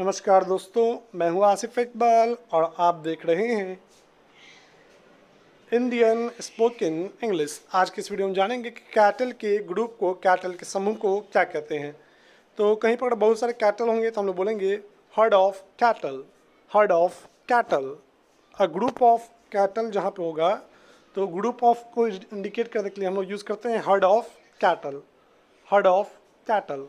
नमस्कार दोस्तों मैं हूं आसिफ इकबाल और आप देख रहे हैं इंडियन स्पोकन इंग्लिश आज के इस वीडियो में जानेंगे कि कैटल के ग्रुप को कैटल के समूह को क्या कहते हैं तो कहीं पर बहुत सारे कैटल होंगे तो हम लोग बोलेंगे herd of cattle herd of cattle a group of cattle जहाँ पे होगा तो ग्रुप ऑफ को इंडिकेट करने के लिए हम लोग यूज़ करते हैं herd of cattle herd of cattle